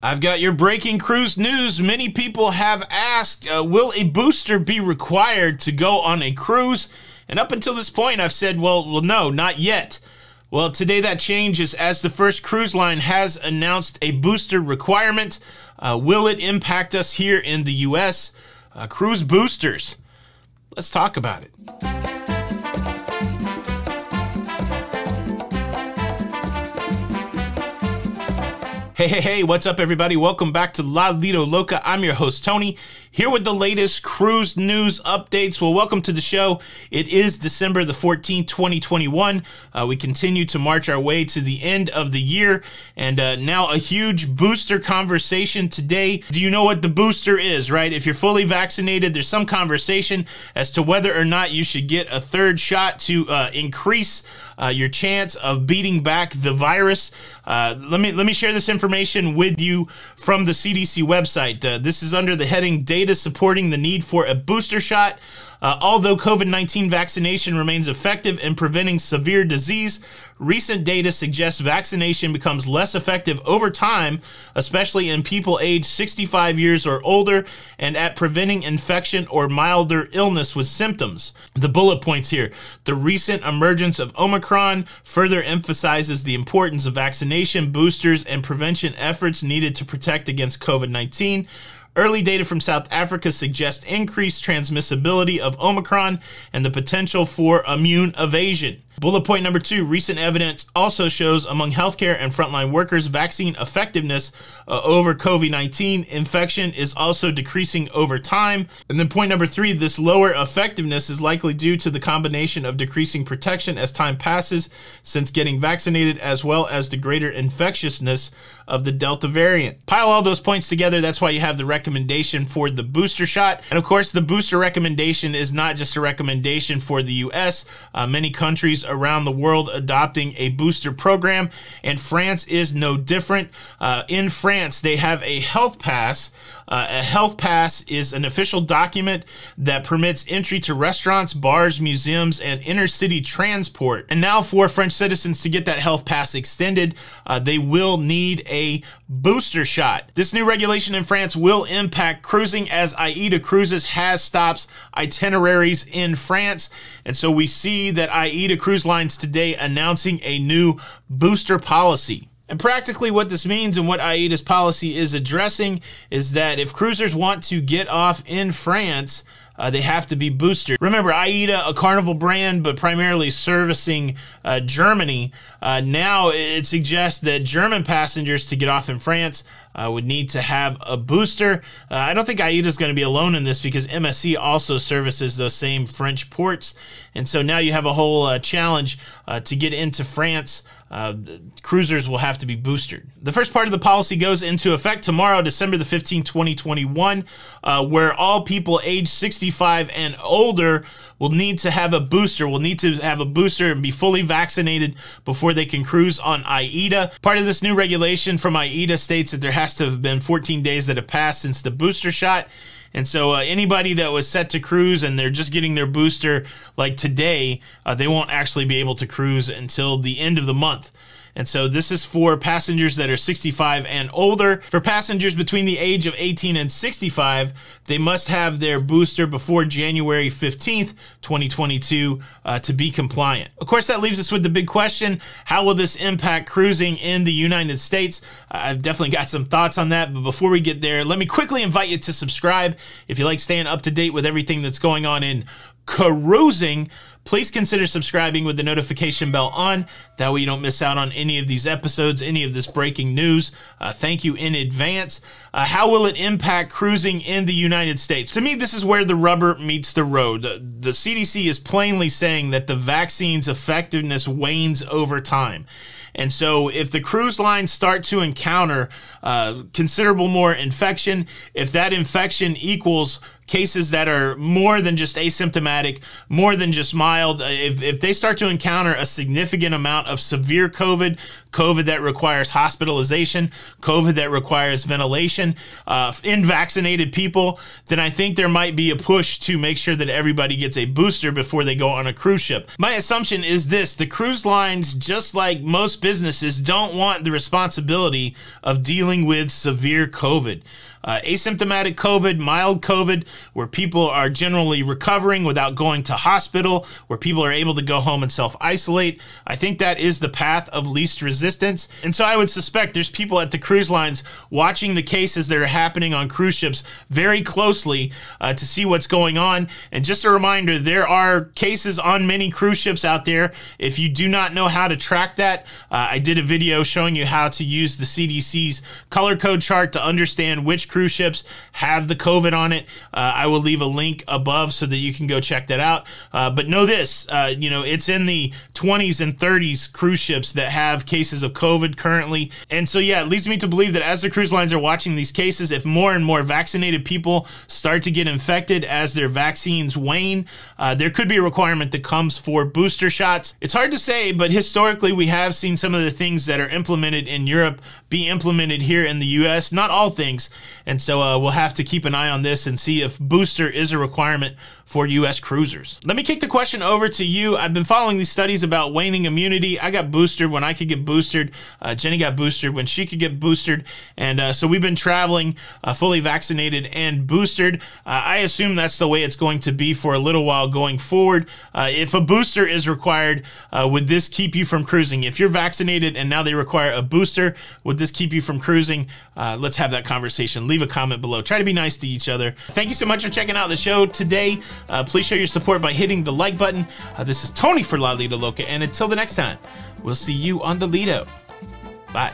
I've got your breaking cruise news. Many people have asked, uh, will a booster be required to go on a cruise? And up until this point, I've said, well, well, no, not yet. Well, today that changes as the first cruise line has announced a booster requirement. Uh, will it impact us here in the U.S.? Uh, cruise boosters. Let's talk about it. Hey, hey, hey, what's up, everybody? Welcome back to La Lido Loca. I'm your host, Tony here with the latest cruise news updates. Well, welcome to the show. It is December the 14th, 2021. Uh, we continue to march our way to the end of the year, and uh, now a huge booster conversation today. Do you know what the booster is, right? If you're fully vaccinated, there's some conversation as to whether or not you should get a third shot to uh, increase uh, your chance of beating back the virus. Uh, let me let me share this information with you from the CDC website. Uh, this is under the heading data is supporting the need for a booster shot uh, although COVID 19 vaccination remains effective in preventing severe disease, recent data suggests vaccination becomes less effective over time, especially in people aged 65 years or older, and at preventing infection or milder illness with symptoms. The bullet points here the recent emergence of Omicron further emphasizes the importance of vaccination, boosters, and prevention efforts needed to protect against COVID 19. Early data from South Africa suggests increased transmissibility of of Omicron and the potential for immune evasion. Bullet point number two, recent evidence also shows among healthcare and frontline workers, vaccine effectiveness uh, over COVID-19 infection is also decreasing over time. And then point number three, this lower effectiveness is likely due to the combination of decreasing protection as time passes since getting vaccinated as well as the greater infectiousness of the Delta variant. Pile all those points together. That's why you have the recommendation for the booster shot. And of course, the booster recommendation is not just a recommendation for the US. Uh, many countries around the world adopting a booster program, and France is no different. Uh, in France, they have a health pass. Uh, a health pass is an official document that permits entry to restaurants, bars, museums, and inner city transport. And now, for French citizens to get that health pass extended, uh, they will need a booster shot. This new regulation in France will impact cruising as AIDA Cruises has stops itineraries in France. And so we see that AIDA Cruises Cruise Lines today announcing a new booster policy. And practically what this means and what AIDA's policy is addressing is that if cruisers want to get off in France, uh, they have to be boosted. Remember, AIDA, a carnival brand, but primarily servicing uh, Germany. Uh, now it suggests that German passengers to get off in France uh, would need to have a booster. Uh, I don't think AIDA is going to be alone in this because MSC also services those same French ports. And so now you have a whole challenge to get into France. Uh, cruisers will have to be boosted. The first part of the policy goes into effect tomorrow, December the 15th, 2021, uh, where all people age 60 65 and older will need to have a booster, will need to have a booster and be fully vaccinated before they can cruise on AIDA. Part of this new regulation from AIDA states that there has to have been 14 days that have passed since the booster shot. And so uh, anybody that was set to cruise and they're just getting their booster like today, uh, they won't actually be able to cruise until the end of the month. And so this is for passengers that are 65 and older. For passengers between the age of 18 and 65, they must have their booster before January 15th, 2022 uh, to be compliant. Of course, that leaves us with the big question, how will this impact cruising in the United States? I've definitely got some thoughts on that, but before we get there, let me quickly invite you to subscribe if you like staying up to date with everything that's going on in cruising please consider subscribing with the notification bell on. That way you don't miss out on any of these episodes, any of this breaking news. Uh, thank you in advance. Uh, how will it impact cruising in the United States? To me, this is where the rubber meets the road. The, the CDC is plainly saying that the vaccine's effectiveness wanes over time. And so, if the cruise lines start to encounter uh, considerable more infection, if that infection equals cases that are more than just asymptomatic, more than just mild, uh, if, if they start to encounter a significant amount of severe COVID, COVID that requires hospitalization, COVID that requires ventilation uh, in vaccinated people, then I think there might be a push to make sure that everybody gets a booster before they go on a cruise ship. My assumption is this the cruise lines, just like most businesses, don't want the responsibility of dealing with severe COVID uh, asymptomatic COVID, mild COVID, where people are generally recovering without going to hospital, where people are able to go home and self isolate. I think that is the path of least resistance. And so I would suspect there's people at the cruise lines watching the cases that are happening on cruise ships very closely uh, to see what's going on. And just a reminder there are cases on many cruise ships out there. If you do not know how to track that, uh, I did a video showing you how to use the CDC's color code chart to understand which cruise ships have the COVID on it. Uh, I will leave a link above so that you can go check that out. Uh, but know this, uh, you know, it's in the 20s and 30s cruise ships that have cases of COVID currently. And so, yeah, it leads me to believe that as the cruise lines are watching these cases, if more and more vaccinated people start to get infected as their vaccines wane, uh, there could be a requirement that comes for booster shots. It's hard to say, but historically, we have seen some of the things that are implemented in Europe be implemented here in the US. Not all things. And so uh, we'll have to keep an eye on this and see if booster is a requirement for U.S. cruisers. Let me kick the question over to you. I've been following these studies about waning immunity. I got boosted when I could get boosted. Uh, Jenny got boosted when she could get boosted. And uh, so we've been traveling uh, fully vaccinated and boosted. Uh, I assume that's the way it's going to be for a little while going forward. Uh, if a booster is required, would this keep you from cruising? If you're vaccinated and now they require a booster, would this keep you from cruising? let's have that conversation. Leave leave a comment below. Try to be nice to each other. Thank you so much for checking out the show today. Uh, please show your support by hitting the like button. Uh, this is Tony for La Lita Loca, and until the next time, we'll see you on the Lido. Bye.